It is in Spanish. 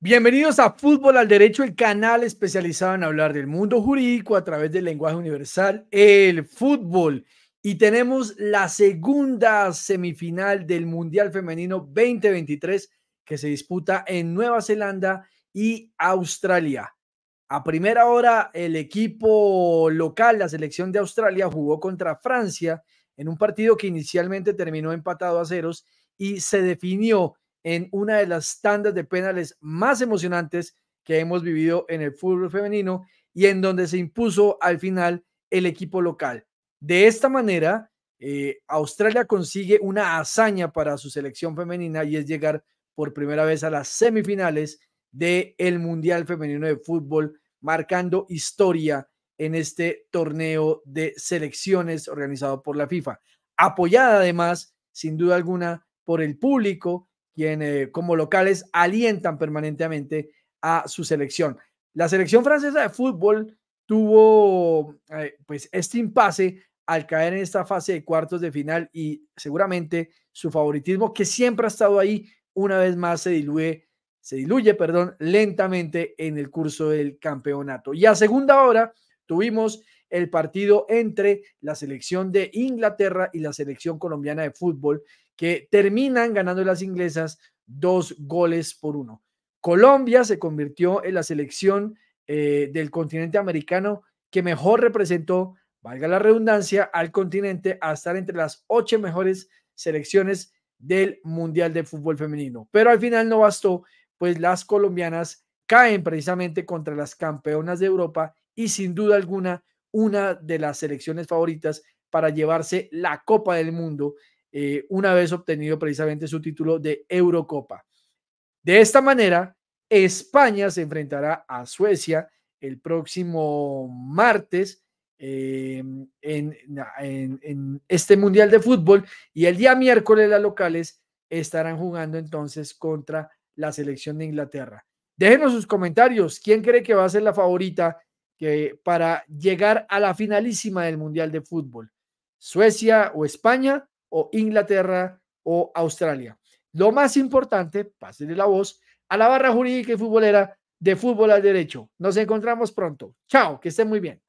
Bienvenidos a Fútbol al Derecho, el canal especializado en hablar del mundo jurídico a través del lenguaje universal, el fútbol. Y tenemos la segunda semifinal del Mundial Femenino 2023 que se disputa en Nueva Zelanda y Australia. A primera hora, el equipo local, la selección de Australia, jugó contra Francia en un partido que inicialmente terminó empatado a ceros y se definió en una de las tandas de penales más emocionantes que hemos vivido en el fútbol femenino y en donde se impuso al final el equipo local. De esta manera, eh, Australia consigue una hazaña para su selección femenina y es llegar por primera vez a las semifinales del el Mundial Femenino de Fútbol, marcando historia en este torneo de selecciones organizado por la FIFA, apoyada además, sin duda alguna, por el público eh, como locales alientan permanentemente a su selección. La selección francesa de fútbol tuvo eh, pues este impasse al caer en esta fase de cuartos de final y seguramente su favoritismo que siempre ha estado ahí una vez más se diluye se diluye, perdón, lentamente en el curso del campeonato. Y a segunda hora tuvimos el partido entre la selección de Inglaterra y la selección colombiana de fútbol, que terminan ganando las inglesas dos goles por uno. Colombia se convirtió en la selección eh, del continente americano que mejor representó, valga la redundancia, al continente a estar entre las ocho mejores selecciones del Mundial de Fútbol Femenino. Pero al final no bastó, pues las colombianas caen precisamente contra las campeonas de Europa y sin duda alguna una de las selecciones favoritas para llevarse la Copa del Mundo eh, una vez obtenido precisamente su título de Eurocopa. De esta manera, España se enfrentará a Suecia el próximo martes eh, en, en, este Mundial de Fútbol y el día miércoles las locales estarán jugando entonces contra la selección de Inglaterra. Déjenos sus comentarios. ¿Quién cree que va a ser la favorita para llegar a la finalísima del Mundial de Fútbol. Suecia o España o Inglaterra o Australia. Lo más importante, pásenle la voz a la barra jurídica y futbolera de Fútbol al Derecho. Nos encontramos pronto. Chao, que estén muy bien.